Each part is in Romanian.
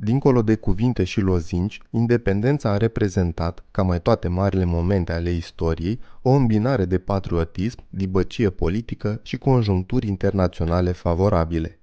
Dincolo de cuvinte și lozinci, independența a reprezentat, ca mai toate marile momente ale istoriei, o îmbinare de patriotism, dibăcie politică și conjuncturi internaționale favorabile.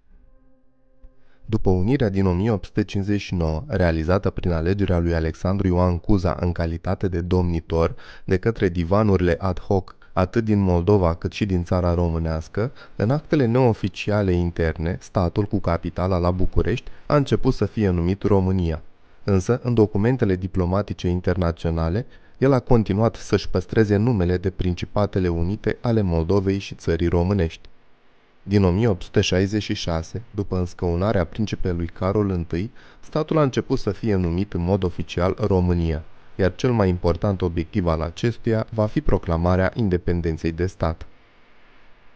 După unirea din 1859, realizată prin alegerea lui Alexandru Ioan Cuza în calitate de domnitor de către divanurile ad hoc atât din Moldova cât și din țara românească, în actele neoficiale interne, statul cu capitala la București a început să fie numit România. Însă, în documentele diplomatice internaționale, el a continuat să-și păstreze numele de Principatele Unite ale Moldovei și țării românești. Din 1866, după înscăunarea principelui Carol I, statul a început să fie numit în mod oficial România iar cel mai important obiectiv al acestuia va fi proclamarea independenței de stat.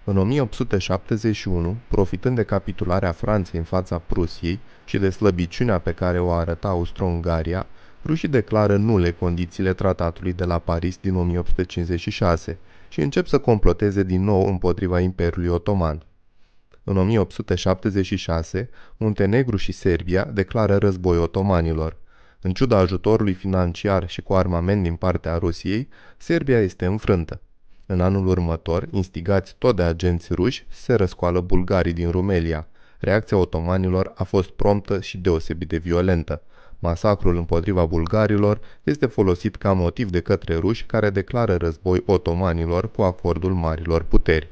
În 1871, profitând de capitularea Franței în fața Prusiei și de slăbiciunea pe care o arăta Austro-Ungaria, rușii declară nule condițiile tratatului de la Paris din 1856 și încep să comploteze din nou împotriva Imperiului Otoman. În 1876, Muntenegru și Serbia declară război otomanilor – în ciuda ajutorului financiar și cu armament din partea Rusiei, Serbia este înfrântă. În anul următor, instigați tot de agenți ruși, se răscoală bulgarii din Rumelia. Reacția otomanilor a fost promptă și deosebit de violentă. Masacrul împotriva bulgarilor este folosit ca motiv de către ruși care declară război otomanilor cu acordul marilor puteri.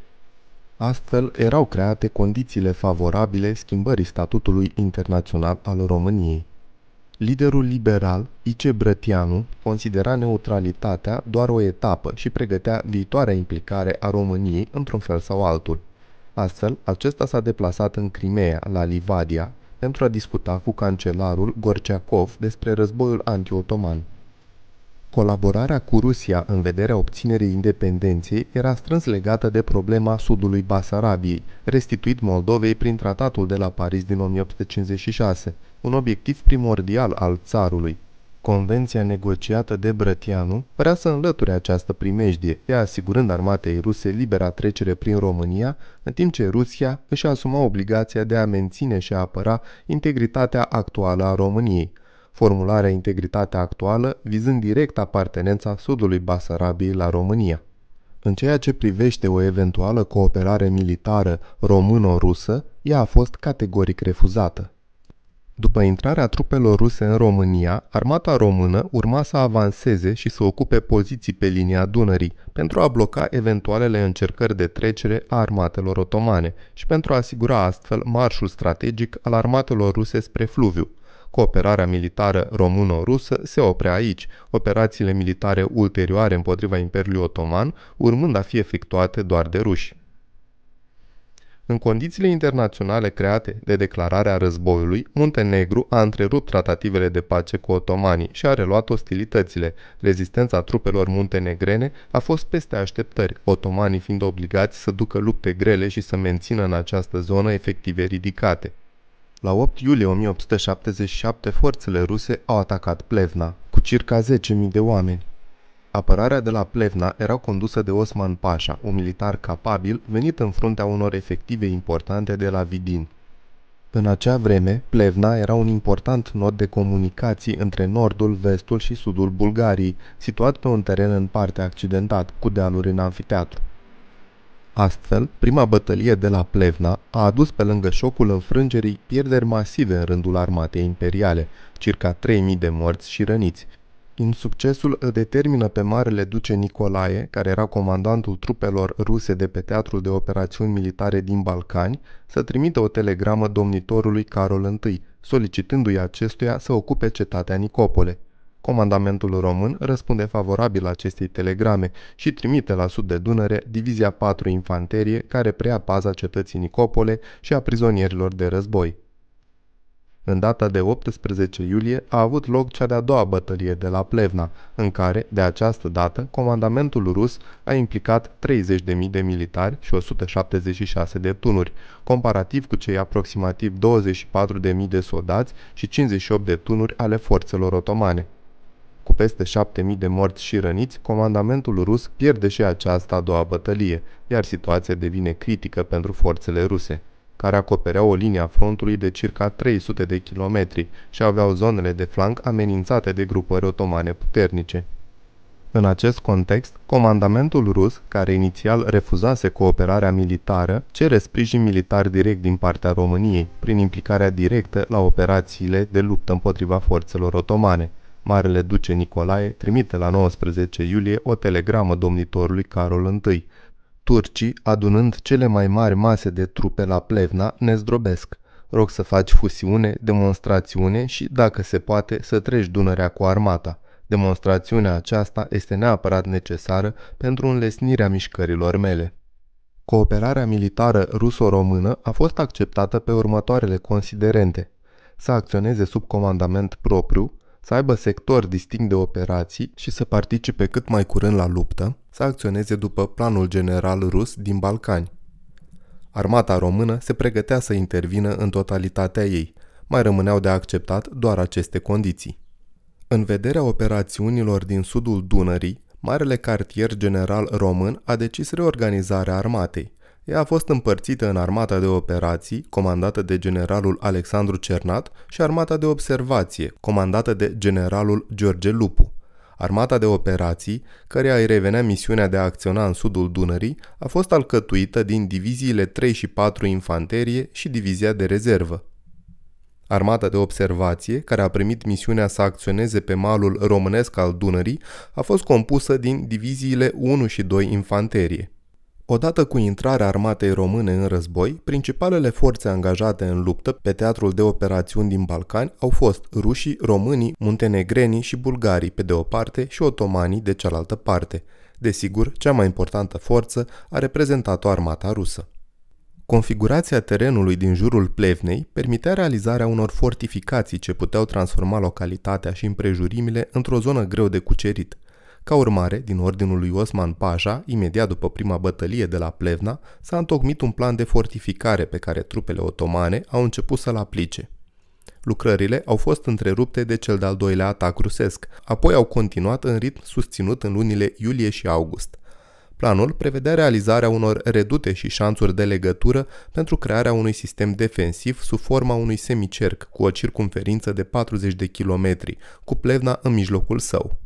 Astfel, erau create condițiile favorabile schimbării statutului internațional al României. Liderul liberal, Ice Brătianu, considera neutralitatea doar o etapă și pregătea viitoarea implicare a României într-un fel sau altul. Astfel, acesta s-a deplasat în Crimea, la Livadia, pentru a discuta cu cancelarul Gorceacov despre războiul anti-otoman. Colaborarea cu Rusia în vederea obținerii independenței era strâns legată de problema sudului Basarabiei, restituit Moldovei prin tratatul de la Paris din 1856, un obiectiv primordial al țarului. Convenția negociată de Brătianu vrea să înlăture această primejdie, ea asigurând armatei ruse libera trecere prin România, în timp ce Rusia își asuma obligația de a menține și a apăra integritatea actuală a României – formularea integritatea actuală vizând direct apartenența sudului Basarabiei la România. În ceea ce privește o eventuală cooperare militară româno-rusă, ea a fost categoric refuzată. După intrarea trupelor ruse în România, armata română urma să avanseze și să ocupe poziții pe linia Dunării pentru a bloca eventualele încercări de trecere a armatelor otomane și pentru a asigura astfel marșul strategic al armatelor ruse spre Fluviu. Cooperarea militară româno-rusă se oprea aici, operațiile militare ulterioare împotriva Imperiului Otoman urmând a fi efectuate doar de ruși. În condițiile internaționale create de declararea războiului, Muntenegru a întrerupt tratativele de pace cu otomanii și a reluat ostilitățile. Rezistența trupelor muntenegrene a fost peste așteptări, otomanii fiind obligați să ducă lupte grele și să mențină în această zonă efective ridicate. La 8 iulie 1877, forțele ruse au atacat Plevna, cu circa 10.000 de oameni. Apărarea de la Plevna era condusă de Osman Pașa, un militar capabil venit în fruntea unor efective importante de la Vidin. În acea vreme, Plevna era un important nod de comunicații între nordul, vestul și sudul Bulgariei, situat pe un teren în parte accidentat, cu dealuri în anfiteatru. Astfel, prima bătălie de la Plevna a adus pe lângă șocul înfrângerii pierderi masive în rândul armatei imperiale, circa 3.000 de morți și răniți. succesul îl determină pe Marele Duce Nicolae, care era comandantul trupelor ruse de pe teatrul de operațiuni militare din Balcani, să trimită o telegramă domnitorului Carol I, solicitându-i acestuia să ocupe cetatea Nicopole. Comandamentul român răspunde favorabil acestei telegrame și trimite la sud de Dunăre Divizia 4 Infanterie care preia paza cetății Nicopole și a prizonierilor de război. În data de 18 iulie a avut loc cea de-a doua bătălie de la Plevna, în care, de această dată, comandamentul rus a implicat 30.000 de militari și 176 de tunuri, comparativ cu cei aproximativ 24.000 de soldați și 58 de tunuri ale forțelor otomane peste 7.000 de morți și răniți, comandamentul rus pierde și aceasta a doua bătălie, iar situația devine critică pentru forțele ruse, care acopereau o linie a frontului de circa 300 de kilometri și aveau zonele de flanc amenințate de grupări otomane puternice. În acest context, comandamentul rus, care inițial refuzase cooperarea militară, cere sprijin militar direct din partea României, prin implicarea directă la operațiile de luptă împotriva forțelor otomane. Marele Duce Nicolae trimite la 19 iulie o telegramă domnitorului Carol I. Turcii, adunând cele mai mari mase de trupe la Plevna, ne zdrobesc. Rog să faci fusiune, demonstrațiune și, dacă se poate, să treci Dunărea cu armata. Demonstrațiunea aceasta este neapărat necesară pentru înlesnirea mișcărilor mele. Cooperarea militară ruso-română a fost acceptată pe următoarele considerente. Să acționeze sub comandament propriu, să aibă sector distinct de operații și să participe cât mai curând la luptă, să acționeze după planul general rus din Balcani. Armata română se pregătea să intervină în totalitatea ei, mai rămâneau de acceptat doar aceste condiții. În vederea operațiunilor din sudul Dunării, Marele Cartier General Român a decis reorganizarea armatei. Ea a fost împărțită în armata de operații, comandată de generalul Alexandru Cernat, și armata de observație, comandată de generalul George Lupu. Armata de operații, care îi revenea misiunea de a acționa în sudul Dunării, a fost alcătuită din diviziile 3 și 4 infanterie și divizia de rezervă. Armata de observație, care a primit misiunea să acționeze pe malul românesc al Dunării, a fost compusă din diviziile 1 și 2 infanterie. Odată cu intrarea armatei române în război, principalele forțe angajate în luptă pe teatrul de operațiuni din Balcani au fost rușii, românii, muntenegrenii și bulgarii pe de o parte și otomanii de cealaltă parte. Desigur, cea mai importantă forță a reprezentat-o armata rusă. Configurația terenului din jurul Plevnei permitea realizarea unor fortificații ce puteau transforma localitatea și împrejurimile într-o zonă greu de cucerit – ca urmare, din ordinul lui Osman Pașa, imediat după prima bătălie de la Plevna, s-a întocmit un plan de fortificare pe care trupele otomane au început să-l aplice. Lucrările au fost întrerupte de cel de-al doilea atac rusesc, apoi au continuat în ritm susținut în lunile iulie și august. Planul prevedea realizarea unor redute și șanțuri de legătură pentru crearea unui sistem defensiv sub forma unui semicerc cu o circumferință de 40 de kilometri, cu plevna în mijlocul său.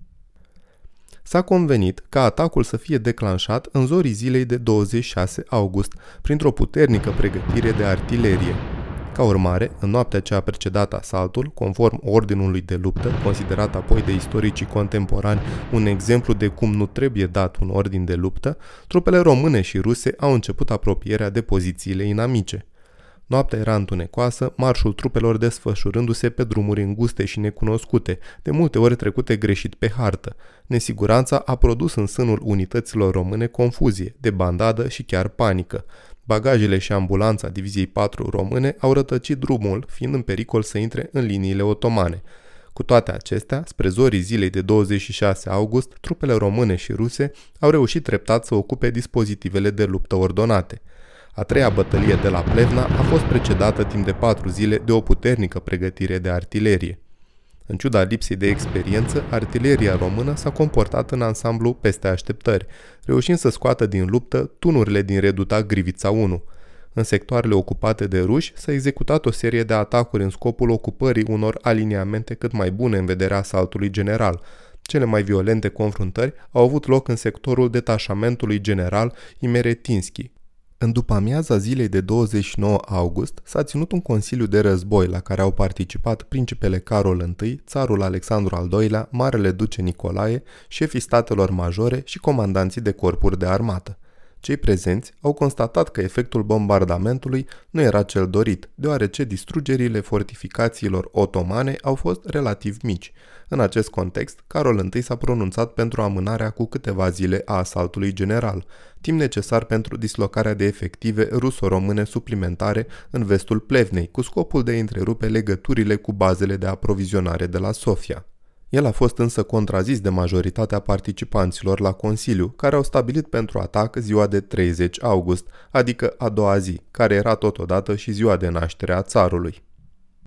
S-a convenit ca atacul să fie declanșat în zorii zilei de 26 august, printr-o puternică pregătire de artilerie. Ca urmare, în noaptea ce a precedat asaltul, conform ordinului de luptă, considerat apoi de istoricii contemporani un exemplu de cum nu trebuie dat un ordin de luptă, trupele române și ruse au început apropierea de pozițiile inamice. Noaptea era întunecoasă, marșul trupelor desfășurându-se pe drumuri înguste și necunoscute, de multe ori trecute greșit pe hartă. Nesiguranța a produs în sânul unităților române confuzie, debandadă și chiar panică. Bagajele și ambulanța Diviziei 4 române au rătăcit drumul, fiind în pericol să intre în liniile otomane. Cu toate acestea, spre zorii zilei de 26 august, trupele române și ruse au reușit treptat să ocupe dispozitivele de luptă ordonate – a treia bătălie de la Plevna a fost precedată timp de patru zile de o puternică pregătire de artilerie. În ciuda lipsei de experiență, artileria română s-a comportat în ansamblu peste așteptări, reușind să scoată din luptă tunurile din reduta Grivița 1. În sectoarele ocupate de ruși s-a executat o serie de atacuri în scopul ocupării unor aliniamente cât mai bune în vederea asaltului general. Cele mai violente confruntări au avut loc în sectorul detașamentului general Imeretinski, în după-amiaza zilei de 29 august s-a ținut un consiliu de război la care au participat principele Carol I, țarul Alexandru al II-lea, Marele Duce Nicolae, șefii statelor majore și comandanții de corpuri de armată. Cei prezenți au constatat că efectul bombardamentului nu era cel dorit, deoarece distrugerile fortificațiilor otomane au fost relativ mici. În acest context, Carol I s-a pronunțat pentru amânarea cu câteva zile a asaltului general timp necesar pentru dislocarea de efective ruso-române suplimentare în vestul Plevnei, cu scopul de a întrerupe legăturile cu bazele de aprovizionare de la Sofia. El a fost însă contrazis de majoritatea participanților la Consiliu, care au stabilit pentru atac ziua de 30 august, adică a doua zi, care era totodată și ziua de naștere a țarului.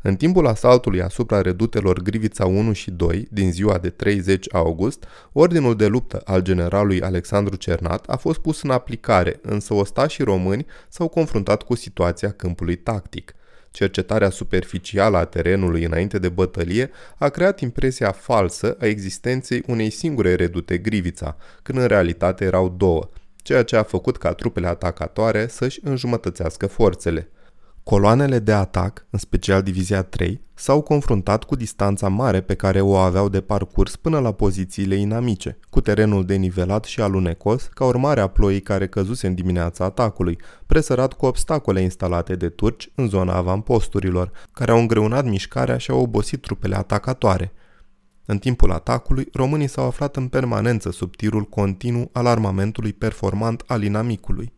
În timpul asaltului asupra redutelor Grivița 1 și 2 din ziua de 30 august, ordinul de luptă al generalului Alexandru Cernat a fost pus în aplicare, însă ostașii români s-au confruntat cu situația câmpului tactic. Cercetarea superficială a terenului înainte de bătălie a creat impresia falsă a existenței unei singure redute Grivița, când în realitate erau două, ceea ce a făcut ca trupele atacatoare să-și înjumătățească forțele. Coloanele de atac, în special Divizia 3, s-au confruntat cu distanța mare pe care o aveau de parcurs până la pozițiile inamice, cu terenul denivelat și alunecos, ca urmare a ploii care căzuse în dimineața atacului, presărat cu obstacole instalate de turci în zona avamposturilor, care au îngreunat mișcarea și au obosit trupele atacatoare. În timpul atacului, românii s-au aflat în permanență sub tirul continuu al armamentului performant al inamicului.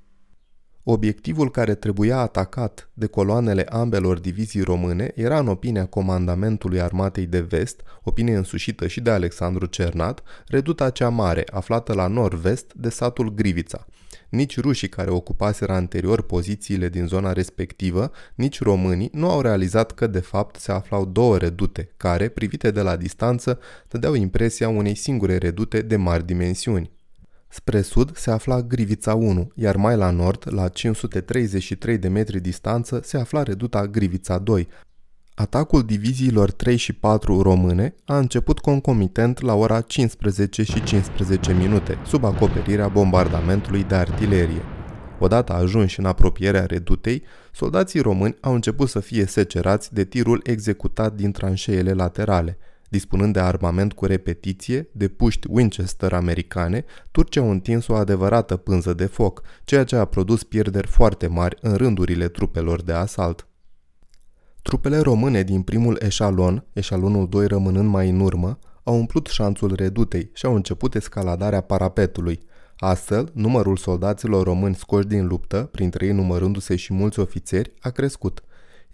Obiectivul care trebuia atacat de coloanele ambelor divizii române era în opinia comandamentului armatei de vest, opinie însușită și de Alexandru Cernat, reduta cea mare, aflată la nord-vest de satul Grivița. Nici rușii care ocupaseră anterior pozițiile din zona respectivă, nici românii nu au realizat că de fapt se aflau două redute, care, privite de la distanță, dădeau impresia unei singure redute de mari dimensiuni. Spre sud se afla Grivița 1, iar mai la nord, la 533 de metri distanță, se afla reduta Grivița 2. Atacul diviziilor 3 și 4 române a început concomitent la ora 15 și 15 minute, sub acoperirea bombardamentului de artilerie. Odată ajunși în apropierea redutei, soldații români au început să fie secerați de tirul executat din tranșeele laterale – Dispunând de armament cu repetiție, de puști Winchester americane, turcii au întins o adevărată pânză de foc, ceea ce a produs pierderi foarte mari în rândurile trupelor de asalt. Trupele române din primul eșalon, eșalonul 2 rămânând mai în urmă, au umplut șanțul redutei și au început escaladarea parapetului. Astfel, numărul soldaților români scoși din luptă, printre ei numărându-se și mulți ofițeri, a crescut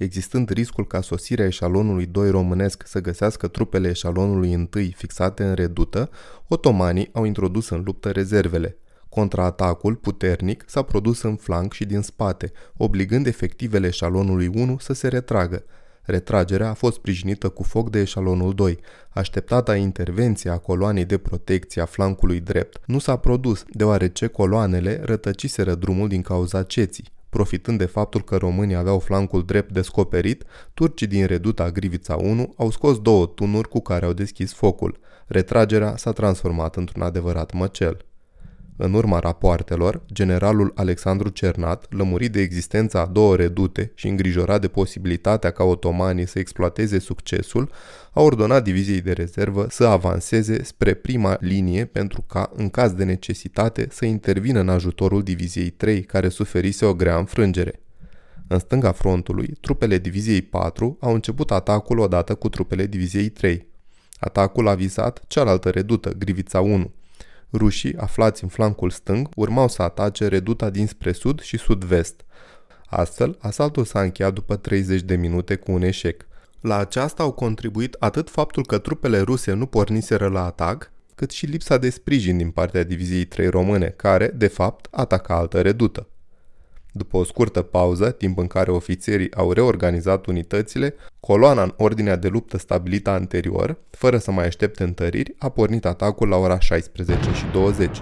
existând riscul ca sosirea eșalonului 2 românesc să găsească trupele eșalonului 1 fixate în redută, otomanii au introdus în luptă rezervele. Contraatacul puternic s-a produs în flanc și din spate, obligând efectivele eșalonului 1 să se retragă. Retragerea a fost sprijinită cu foc de eșalonul 2. Așteptata intervenție a coloanei de protecție a flancului drept nu s-a produs, deoarece coloanele rătăciseră drumul din cauza ceții. Profitând de faptul că românii aveau flancul drept descoperit, turcii din reduta Grivița 1 au scos două tunuri cu care au deschis focul. Retragerea s-a transformat într-un adevărat măcel. În urma rapoartelor, generalul Alexandru Cernat, lămurit de existența a două redute și îngrijorat de posibilitatea ca otomanii să exploateze succesul, a ordonat diviziei de rezervă să avanseze spre prima linie pentru ca, în caz de necesitate, să intervină în ajutorul diviziei 3, care suferise o grea înfrângere. În stânga frontului, trupele diviziei 4 au început atacul odată cu trupele diviziei 3. Atacul a visat cealaltă redută, Grivița 1. Rușii, aflați în flancul stâng, urmau să atace reduta dinspre sud și sud-vest. Astfel, asaltul s-a încheiat după 30 de minute cu un eșec. La aceasta au contribuit atât faptul că trupele ruse nu porniseră la atac, cât și lipsa de sprijin din partea diviziei 3 române, care, de fapt, ataca altă redută. După o scurtă pauză, timp în care ofițerii au reorganizat unitățile, coloana în ordinea de luptă stabilită anterior, fără să mai aștepte întăriri, a pornit atacul la ora 16 și 20.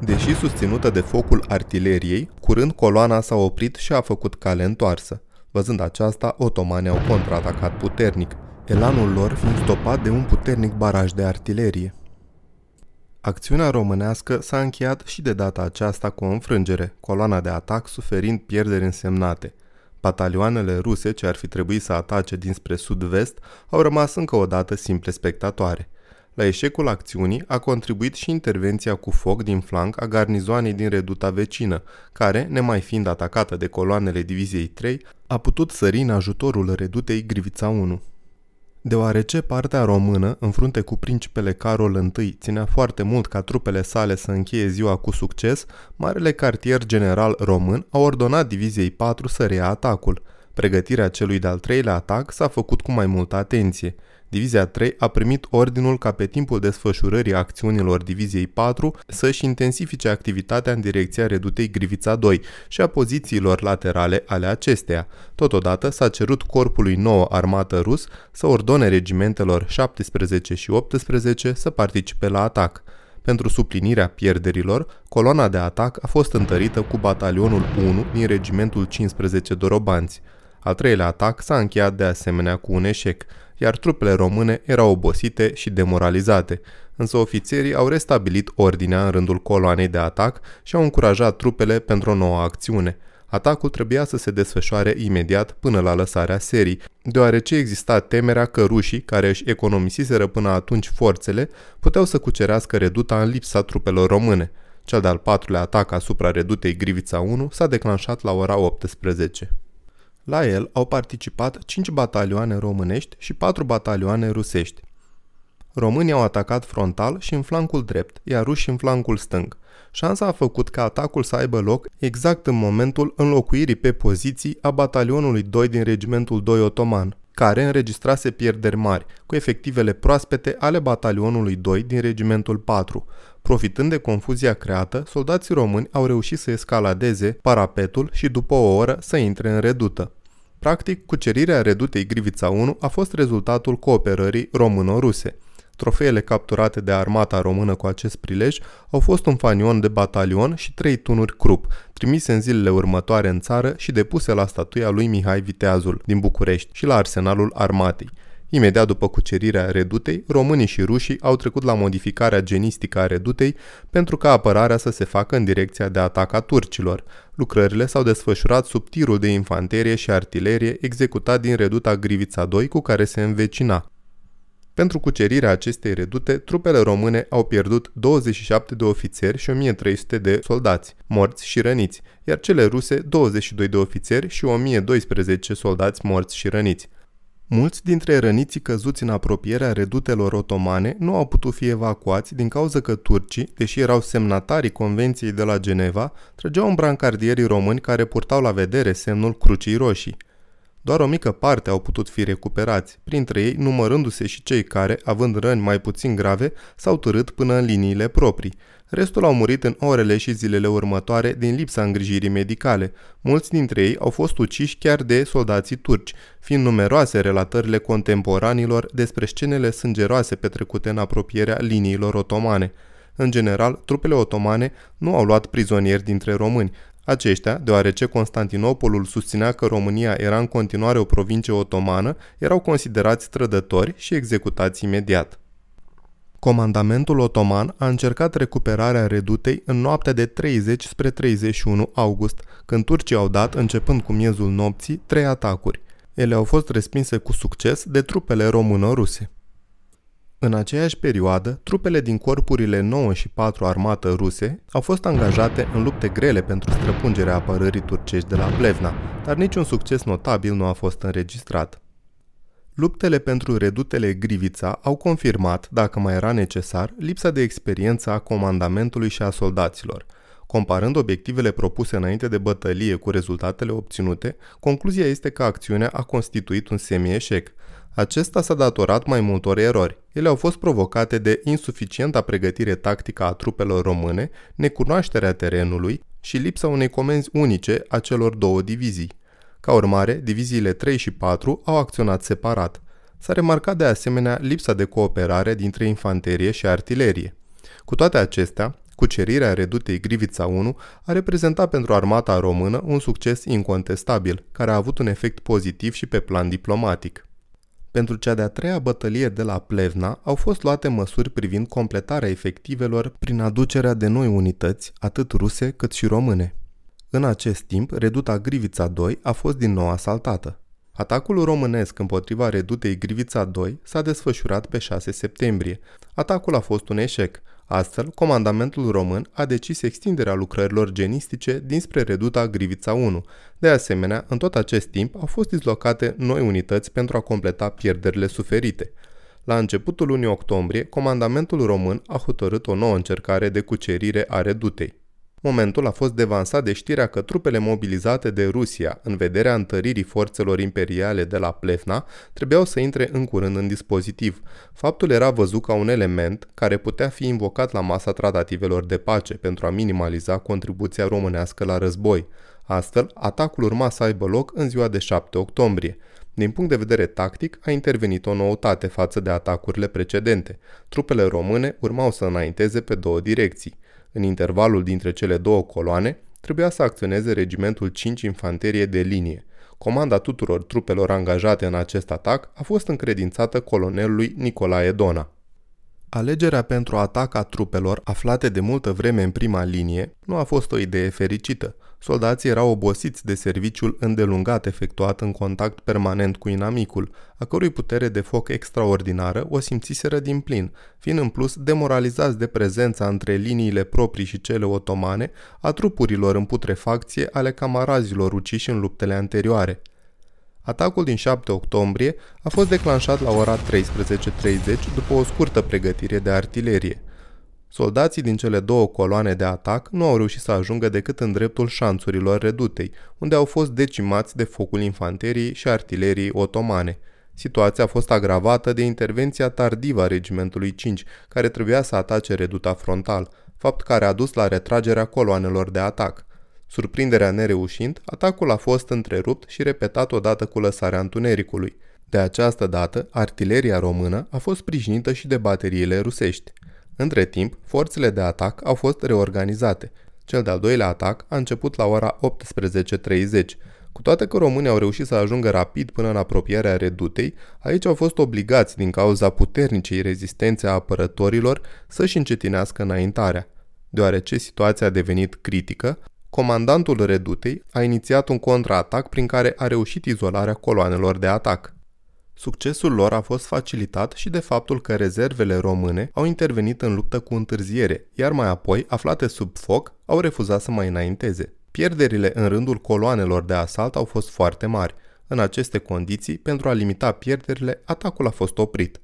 Deși susținută de focul artileriei, curând coloana s-a oprit și a făcut cale întoarsă. Văzând aceasta, otomanii au contraatacat puternic, elanul lor fiind stopat de un puternic baraj de artilerie. Acțiunea românească s-a încheiat și de data aceasta cu o înfrângere, coloana de atac suferind pierderi însemnate. Batalioanele ruse ce ar fi trebuit să atace dinspre sud-vest au rămas încă o dată simple spectatoare. La eșecul acțiunii a contribuit și intervenția cu foc din flanc a garnizoanei din reduta vecină, care, nemai fiind atacată de coloanele Diviziei 3, a putut sări în ajutorul redutei Grivița 1. Deoarece partea română, în frunte cu principele Carol I, ținea foarte mult ca trupele sale să încheie ziua cu succes, marele cartier general român a ordonat diviziei 4 să reia atacul. Pregătirea celui de-al treilea atac s-a făcut cu mai multă atenție – Divizia 3 a primit ordinul ca pe timpul desfășurării acțiunilor Diviziei 4 să-și intensifice activitatea în direcția redutei Grivița 2 și a pozițiilor laterale ale acesteia. Totodată s-a cerut Corpului 9 Armată Rus să ordone regimentelor 17 și 18 să participe la atac. Pentru suplinirea pierderilor, coloana de atac a fost întărită cu batalionul 1 din regimentul 15 Dorobanți. Al treilea atac s-a încheiat de asemenea cu un eșec, iar trupele române erau obosite și demoralizate, însă ofițerii au restabilit ordinea în rândul coloanei de atac și au încurajat trupele pentru o nouă acțiune. Atacul trebuia să se desfășoare imediat până la lăsarea serii, deoarece exista temerea că rușii, care își economisiseră până atunci forțele, puteau să cucerească reduta în lipsa trupelor române. Cel de-al patrulea atac asupra redutei Grivița 1 s-a declanșat la ora 18. La el au participat 5 batalioane românești și 4 batalioane rusești. Românii au atacat frontal și în flancul drept, iar rușii în flancul stâng. Șansa a făcut ca atacul să aibă loc exact în momentul înlocuirii pe poziții a batalionului 2 din regimentul 2 otoman care înregistrase pierderi mari, cu efectivele proaspete ale batalionului 2 din regimentul 4. Profitând de confuzia creată, soldații români au reușit să escaladeze parapetul și după o oră să intre în redută. Practic, cucerirea redutei Grivița 1 a fost rezultatul cooperării româno-ruse – Trofeele capturate de armata română cu acest prilej au fost un fanion de batalion și trei tunuri Krupp, trimise în zilele următoare în țară și depuse la statuia lui Mihai Viteazul din București și la arsenalul armatei. Imediat după cucerirea redutei, românii și rușii au trecut la modificarea genistică a redutei pentru ca apărarea să se facă în direcția de atac a turcilor. Lucrările s-au desfășurat sub tirul de infanterie și artilerie executat din reduta Grivița 2 cu care se învecina. Pentru cucerirea acestei redute, trupele române au pierdut 27 de ofițeri și 1300 de soldați, morți și răniți, iar cele ruse 22 de ofițeri și 1012 soldați morți și răniți. Mulți dintre răniții căzuți în apropierea redutelor otomane nu au putut fi evacuați din cauza că turcii, deși erau semnatarii Convenției de la Geneva, trăgeau în brancardierii români care purtau la vedere semnul Crucii Roșii. Doar o mică parte au putut fi recuperați, printre ei numărându-se și cei care, având răni mai puțin grave, s-au târât până în liniile proprii. Restul au murit în orele și zilele următoare din lipsa îngrijirii medicale. Mulți dintre ei au fost uciși chiar de soldații turci, fiind numeroase relatările contemporanilor despre scenele sângeroase petrecute în apropierea liniilor otomane. În general, trupele otomane nu au luat prizonieri dintre români, aceștia, deoarece Constantinopolul susținea că România era în continuare o provincie otomană, erau considerați trădători și executați imediat. Comandamentul otoman a încercat recuperarea redutei în noaptea de 30 spre 31 august, când turcii au dat, începând cu miezul nopții, trei atacuri. Ele au fost respinse cu succes de trupele română ruse în aceeași perioadă, trupele din corpurile 9 și 4 armată ruse au fost angajate în lupte grele pentru străpungerea apărării turcești de la Plevna, dar niciun succes notabil nu a fost înregistrat. Luptele pentru redutele Grivița au confirmat, dacă mai era necesar, lipsa de experiență a comandamentului și a soldaților. Comparând obiectivele propuse înainte de bătălie cu rezultatele obținute, concluzia este că acțiunea a constituit un semieșec, acesta s-a datorat mai multor erori. Ele au fost provocate de insuficienta pregătire tactică a trupelor române, necunoașterea terenului și lipsa unei comenzi unice a celor două divizii. Ca urmare, diviziile 3 și 4 au acționat separat. S-a remarcat de asemenea lipsa de cooperare dintre infanterie și artilerie. Cu toate acestea, cucerirea redutei Grivița 1 a reprezentat pentru armata română un succes incontestabil, care a avut un efect pozitiv și pe plan diplomatic. Pentru cea de-a treia bătălie de la Plevna au fost luate măsuri privind completarea efectivelor prin aducerea de noi unități, atât ruse cât și române. În acest timp, reduta Grivița 2 a fost din nou asaltată. Atacul românesc împotriva redutei Grivița 2 s-a desfășurat pe 6 septembrie. Atacul a fost un eșec. Astfel, comandamentul român a decis extinderea lucrărilor genistice dinspre reduta Grivița 1. De asemenea, în tot acest timp au fost dislocate noi unități pentru a completa pierderile suferite. La începutul lunii octombrie, comandamentul român a hotărât o nouă încercare de cucerire a redutei. Momentul a fost devansat de știrea că trupele mobilizate de Rusia în vederea întăririi forțelor imperiale de la Plevna trebuiau să intre în curând în dispozitiv. Faptul era văzut ca un element care putea fi invocat la masa tratativelor de pace pentru a minimaliza contribuția românească la război. Astfel, atacul urma să aibă loc în ziua de 7 octombrie. Din punct de vedere tactic, a intervenit o noutate față de atacurile precedente. Trupele române urmau să înainteze pe două direcții. În intervalul dintre cele două coloane, trebuia să acționeze regimentul 5 Infanterie de linie. Comanda tuturor trupelor angajate în acest atac a fost încredințată colonelului Nicolae Dona. Alegerea pentru atac a trupelor aflate de multă vreme în prima linie nu a fost o idee fericită – Soldații erau obosiți de serviciul îndelungat efectuat în contact permanent cu inamicul, a cărui putere de foc extraordinară o simțiseră din plin, fiind în plus demoralizați de prezența între liniile proprii și cele otomane a trupurilor în putrefacție ale camarazilor uciși în luptele anterioare. Atacul din 7 octombrie a fost declanșat la ora 13.30 după o scurtă pregătire de artilerie – Soldații din cele două coloane de atac nu au reușit să ajungă decât în dreptul șanțurilor redutei, unde au fost decimați de focul infanteriei și artilerii otomane. Situația a fost agravată de intervenția tardivă a regimentului 5, care trebuia să atace reduta frontal, fapt care a dus la retragerea coloanelor de atac. Surprinderea nereușind, atacul a fost întrerupt și repetat odată cu lăsarea întunericului. De această dată, artileria română a fost sprijinită și de bateriile rusești. Între timp, forțele de atac au fost reorganizate. Cel de-al doilea atac a început la ora 18.30. Cu toate că românii au reușit să ajungă rapid până în apropierea redutei, aici au fost obligați din cauza puternicei rezistențe a apărătorilor să-și încetinească înaintarea. Deoarece situația a devenit critică, comandantul redutei a inițiat un contraatac prin care a reușit izolarea coloanelor de atac. Succesul lor a fost facilitat și de faptul că rezervele române au intervenit în luptă cu întârziere, iar mai apoi, aflate sub foc, au refuzat să mai înainteze. Pierderile în rândul coloanelor de asalt au fost foarte mari. În aceste condiții, pentru a limita pierderile, atacul a fost oprit.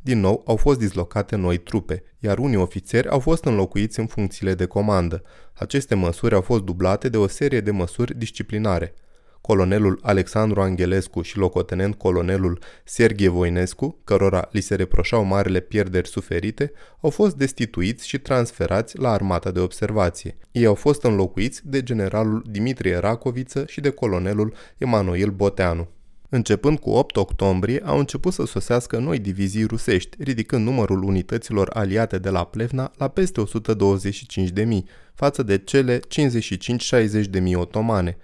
Din nou au fost dislocate noi trupe, iar unii ofițeri au fost înlocuiți în funcțiile de comandă. Aceste măsuri au fost dublate de o serie de măsuri disciplinare – colonelul Alexandru Angelescu și locotenent colonelul Serghe Voinescu, cărora li se reproșau marele pierderi suferite, au fost destituiți și transferați la armata de observație. Ei au fost înlocuiți de generalul Dimitrie Racoviță și de colonelul Emanuel Boteanu. Începând cu 8 octombrie, au început să sosească noi divizii rusești, ridicând numărul unităților aliate de la Plevna la peste 125.000, față de cele 55-60.000 otomane.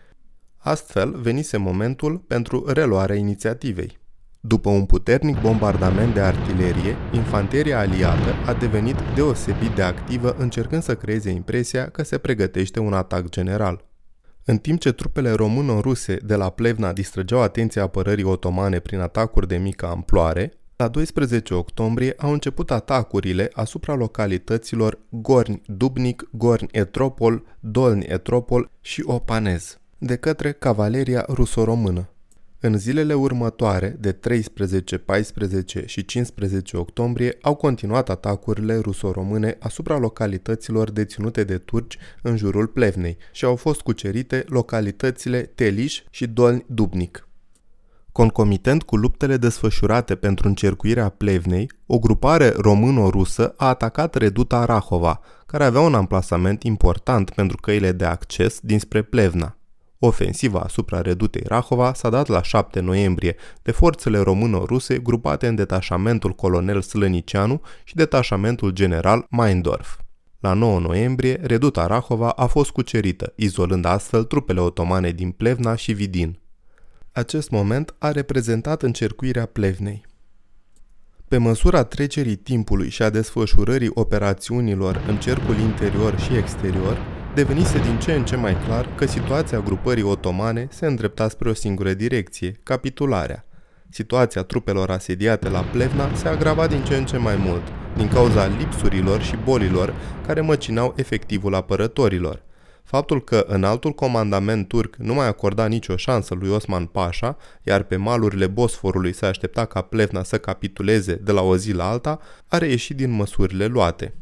Astfel venise momentul pentru reluarea inițiativei. După un puternic bombardament de artilerie, infanteria aliată a devenit deosebit de activă încercând să creeze impresia că se pregătește un atac general. În timp ce trupele româno-ruse de la Plevna distrăgeau atenția apărării otomane prin atacuri de mică amploare, la 12 octombrie au început atacurile asupra localităților Gorni-Dubnic, Gorni-Etropol, Dolni-Etropol și Opanez de către cavaleria rusoromână. În zilele următoare, de 13, 14 și 15 octombrie, au continuat atacurile rusoromâne asupra localităților deținute de turci în jurul Plevnei și au fost cucerite localitățile Teliș și Dolni Dubnic. Concomitent cu luptele desfășurate pentru încercuirea Plevnei, o grupare româno-rusă a atacat reduta Rahova, care avea un amplasament important pentru căile de acces dinspre Plevna. Ofensiva asupra redutei Rahova s-a dat la 7 noiembrie de forțele româno-ruse grupate în detașamentul colonel Slănicianu și detașamentul general Meindorf. La 9 noiembrie, reduta Rahova a fost cucerită, izolând astfel trupele otomane din Plevna și Vidin. Acest moment a reprezentat încercuirea Plevnei. Pe măsura trecerii timpului și a desfășurării operațiunilor în cercul interior și exterior, devenise din ce în ce mai clar că situația grupării otomane se îndrepta spre o singură direcție, capitularea. Situația trupelor asediate la Plevna se agrava din ce în ce mai mult, din cauza lipsurilor și bolilor care măcinau efectivul apărătorilor. Faptul că în altul comandament turc nu mai acorda nicio șansă lui Osman Pașa, iar pe malurile Bosforului se aștepta ca Plevna să capituleze de la o zi la alta, a reieșit din măsurile luate.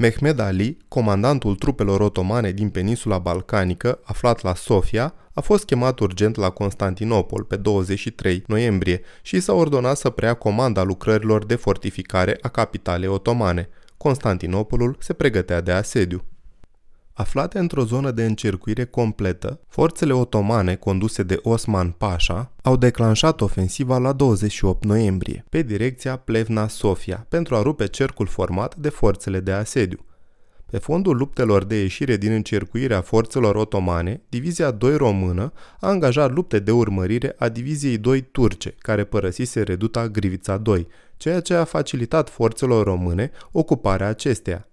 Mehmed Ali, comandantul trupelor otomane din peninsula balcanică, aflat la Sofia, a fost chemat urgent la Constantinopol pe 23 noiembrie și s-a ordonat să preia comanda lucrărilor de fortificare a capitalei otomane. Constantinopolul se pregătea de asediu. Aflate într-o zonă de încercuire completă, forțele otomane conduse de Osman Pasha au declanșat ofensiva la 28 noiembrie, pe direcția Plevna-Sofia, pentru a rupe cercul format de forțele de asediu. Pe fondul luptelor de ieșire din încercuirea forțelor otomane, Divizia 2 română a angajat lupte de urmărire a Diviziei 2 turce, care părăsise reduta Grivița 2, ceea ce a facilitat forțelor române ocuparea acesteia.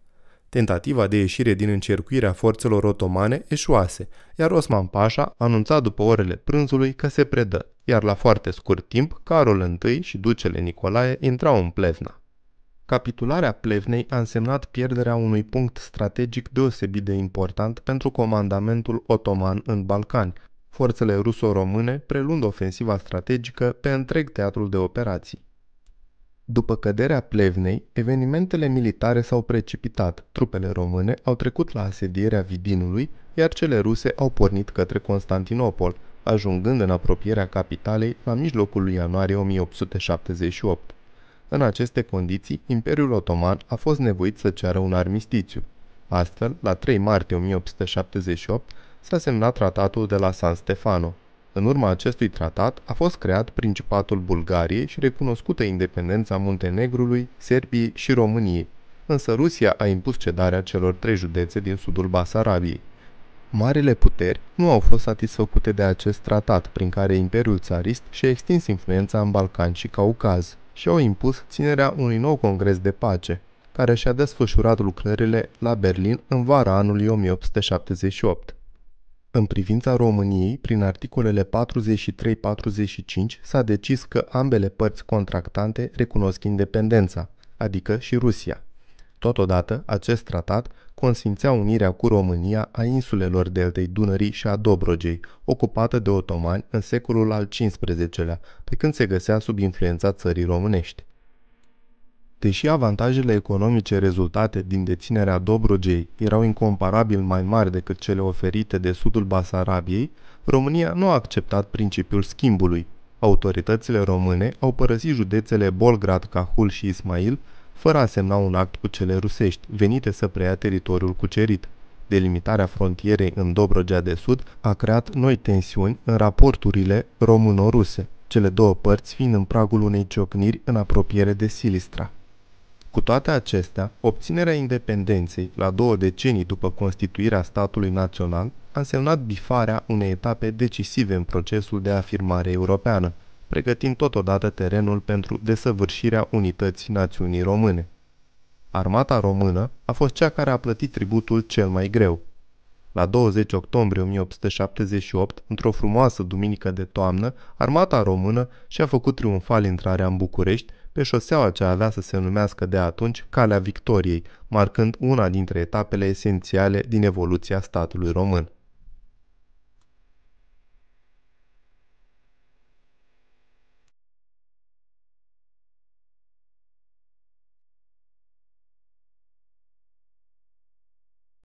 Tentativa de ieșire din încercuirea forțelor otomane eșuase, iar Osman Pașa anunța după orele prânzului că se predă, iar la foarte scurt timp Carol I și ducele Nicolae intrau în Plevna. Capitularea Plevnei a însemnat pierderea unui punct strategic deosebit de important pentru comandamentul otoman în Balcani, forțele ruso-române prelund ofensiva strategică pe întreg teatrul de operații. După căderea Plevnei, evenimentele militare s-au precipitat, trupele române au trecut la asedierea Vidinului, iar cele ruse au pornit către Constantinopol, ajungând în apropierea capitalei la mijlocul lui ianuarie 1878. În aceste condiții, Imperiul Otoman a fost nevoit să ceară un armistițiu. Astfel, la 3 martie 1878, s-a semnat tratatul de la San Stefano, în urma acestui tratat a fost creat Principatul Bulgariei și recunoscută independența Muntenegrului, Serbiei și României, însă Rusia a impus cedarea celor trei județe din sudul Basarabiei. Marile puteri nu au fost satisfăcute de acest tratat, prin care Imperiul Țarist și-a extins influența în Balcan și Caucaz și au impus ținerea unui nou congres de pace, care și-a desfășurat lucrările la Berlin în vara anului 1878. În privința României, prin articolele 43-45 s-a decis că ambele părți contractante recunosc independența, adică și Rusia. Totodată, acest tratat consimțea unirea cu România a insulelor deltei Dunării și a Dobrogei, ocupată de otomani în secolul al XV-lea, pe când se găsea sub influența țării românești. Deși avantajele economice rezultate din deținerea Dobrogei erau incomparabil mai mari decât cele oferite de sudul Basarabiei, România nu a acceptat principiul schimbului. Autoritățile române au părăsit județele Bolgrad, Cahul și Ismail, fără a semna un act cu cele rusești, venite să preia teritoriul cucerit. Delimitarea frontierei în Dobrogea de Sud a creat noi tensiuni în raporturile româno-ruse, cele două părți fiind în pragul unei ciocniri în apropiere de Silistra. Cu toate acestea, obținerea independenței la două decenii după constituirea statului național a însemnat bifarea unei etape decisive în procesul de afirmare europeană, pregătind totodată terenul pentru desăvârșirea unității națiunii române. Armata română a fost cea care a plătit tributul cel mai greu. La 20 octombrie 1878, într-o frumoasă duminică de toamnă, armata română și-a făcut triumfal intrarea în București, pe șoseaua ce avea să se numească de atunci Calea Victoriei, marcând una dintre etapele esențiale din evoluția statului român.